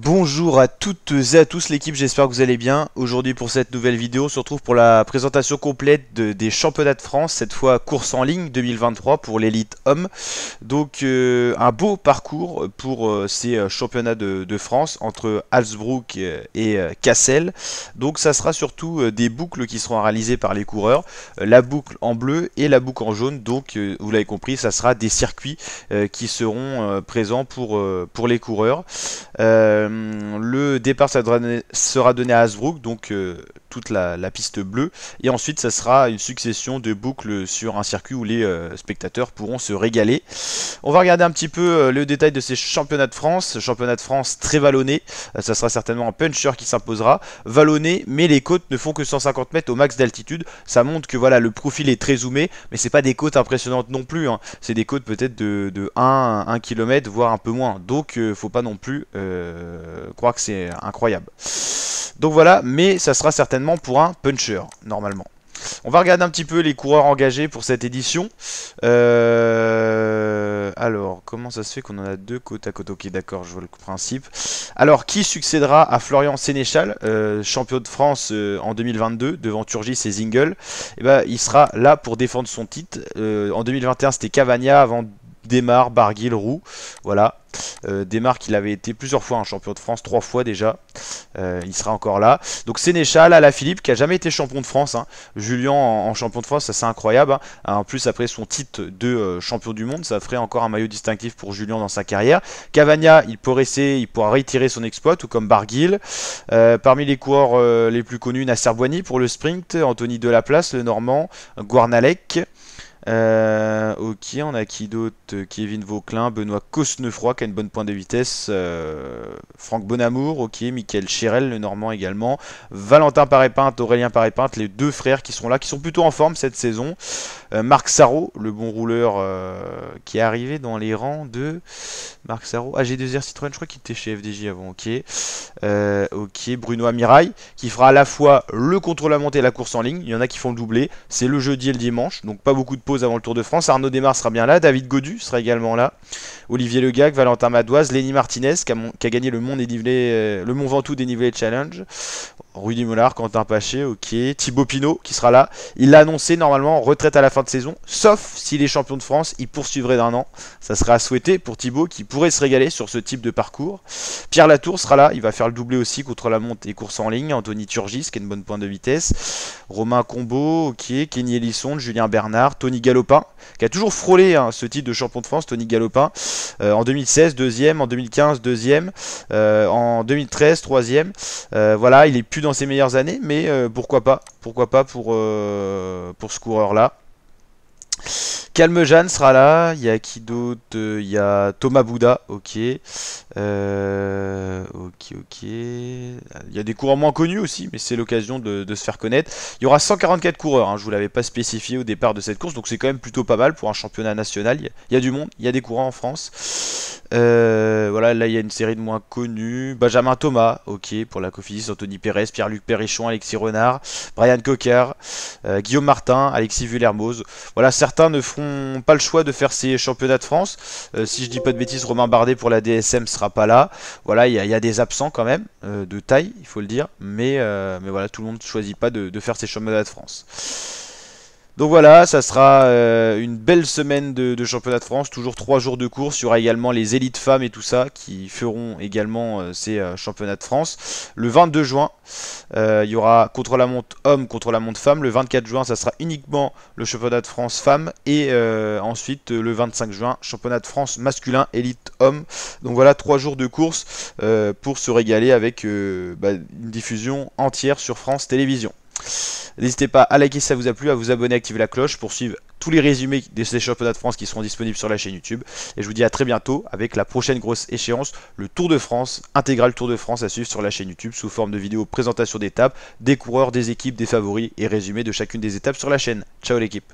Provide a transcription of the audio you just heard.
Bonjour à toutes et à tous l'équipe, j'espère que vous allez bien. Aujourd'hui pour cette nouvelle vidéo, on se retrouve pour la présentation complète des championnats de France, cette fois course en ligne 2023 pour l'élite homme. Donc euh, un beau parcours pour euh, ces euh, championnats de, France entre Halsbrook et Kassel. Cassel. Donc ça sera surtout des boucles qui seront réalisées par les coureurs, la boucle en bleu et la boucle en jaune. Donc vous l'avez compris, ça sera des circuits qui seront présents pour, pour les coureurs. Euh, le départ sera donné à Hasbrook, donc euh, toute la, piste bleue. Et ensuite, ça sera une succession de boucles sur un circuit où les euh, spectateurs pourront se régaler. On va regarder un petit peu euh, le détail de ces championnats de France. Championnat de France très vallonné. Euh, ça sera certainement un puncher qui s'imposera. Vallonné, mais les côtes ne font que 150 mètres au max d'altitude. Ça montre que voilà, le profil est très zoomé, mais c'est pas des côtes impressionnantes non plus. Hein. C'est des côtes peut-être de, 1, 1 km, voire un peu moins. Donc, faut pas non plus croire que c'est incroyable. Donc voilà, mais ça sera certainement pour un puncher, normalement. On va regarder un petit peu les coureurs engagés pour cette édition. Euh, alors, comment ça se fait qu'on en a deux côte à côte Ok, d'accord, je vois le principe. Alors, qui succédera à Florian Sénéchal, euh, champion de France euh, en 2022, devant Turgis et Zingle et eh ben, il sera là pour défendre son titre. en 2021, c'était Cavagna. Avant Démarre, Barguil, Roux. Voilà. Euh, Démarre qu'il avait été plusieurs fois un champion de France, trois fois déjà. Euh, il sera encore là. Donc Sénéchal, Philippe, qui a jamais été champion de France. Hein. Julien en, champion de France, ça c'est incroyable. Hein. En plus, après son titre de euh, champion du monde, ça ferait encore un maillot distinctif pour Julien dans sa carrière. Cavagna, il pourrait essayer, il pourra retirer son exploit, tout comme Barguil. Euh, parmi les coureurs les plus connus, Nasser Boigny pour le sprint, Anthony Delaplace, le Normand, Guarnalec. Euh, ok, on a qui d'autre Kevin Vauclin, Benoît Cosnefroy qui a une bonne pointe de vitesse, euh, Franck Bonamour, ok, Michael Chirel, le Normand également, Valentin Parépinte, Aurélien Parépinte, les deux frères qui sont là, qui sont plutôt en forme cette saison, euh, Marc Sarro, le bon rouleur qui est arrivé dans les rangs de Marc Sarro, AG2R ah, Citroën, je crois qu'il était chez FDJ avant, ok, ok, Bruno Amirail qui fera à la fois le contrôle à montée et la course en ligne, il y en a qui font le doublé, c'est le jeudi et le dimanche, donc pas beaucoup de pause nous avant le Tour de France. Arnaud Desmar sera bien là, David Godu sera également là, Olivier Legac, Valentin Madoise, Lenny Martinez qui a, gagné le Mont, euh, le Mont Ventoux Dénivelé Challenge. Rudy Mollard, Quentin Paché, ok. Thibaut Pinot qui sera là. Il l'a annoncé normalement, retraite à la fin de saison. Sauf s'il est champion de France, il poursuivrait d'un an. Ça sera à souhaiter pour Thibaut qui pourrait se régaler sur ce type de parcours. Pierre Latour sera là, il va faire le doublé aussi contre la montée et course en ligne. Anthony Turgis qui est une bonne pointe de vitesse. Romain Combo, ok. Kenny Ellison, Julien Bernard, Tony Galopin qui a toujours frôlé hein, ce titre de champion de France. Tony Galopin euh, en 2016, deuxième. En 2015, deuxième. Euh, en 2013, troisième. Euh, voilà, il est plus dans ses meilleures années, mais euh, pourquoi pas Pourquoi pas pour, euh, pour ce coureur-là Calme Jeanne sera là. Il y a qui d'autre euh, Il y a Thomas Bouda, Ok. Euh, ok, ok. Il y a des coureurs moins connus aussi, mais c'est l'occasion de, se faire connaître. Il y aura 144 coureurs. Hein. Je vous l'avais pas spécifié au départ de cette course, donc c'est quand même plutôt pas mal pour un championnat national. Il y a, du monde. Il y a des coureurs en France. Euh, voilà, là il y a une série de moins connus. Benjamin Thomas, ok, pour la Cofidis, Anthony Pérez, Pierre-Luc Perrichon, Alexis Renard, Brian Cocker, Guillaume Martin, Alexis Vullermoz. Voilà, certains ne feront pas le choix de faire ces championnats de France. Euh, si je dis pas de bêtises, Romain Bardet pour la DSM sera pas là. Voilà, il y, a des absents quand même, euh, de taille, il faut le dire. Mais, euh, mais voilà, tout le monde ne choisit pas de faire ces championnats de France. Donc voilà, ça sera euh, une belle semaine de, championnat de France, toujours trois jours de course, il y aura également les élites femmes et tout ça qui feront également euh, ces euh, championnats de France. Le 22 juin, il y aura contre la montre homme, contre la montre femme. Le 24 juin, ça sera uniquement le championnat de France femmes et ensuite le 25 juin, championnat de France masculin, élite homme. Donc voilà, trois jours de course pour se régaler avec bah, une diffusion entière sur France Télévisions. N'hésitez pas à liker si ça vous a plu, à vous abonner, à activer la cloche pour suivre tous les résumés des championnats de France qui seront disponibles sur la chaîne YouTube. Et je vous dis à très bientôt avec la prochaine grosse échéance, le Tour de France, intégral Tour de France à suivre sur la chaîne YouTube sous forme de vidéos présentation d'étapes, des coureurs, des équipes, des favoris et résumé de chacune des étapes sur la chaîne. Ciao l'équipe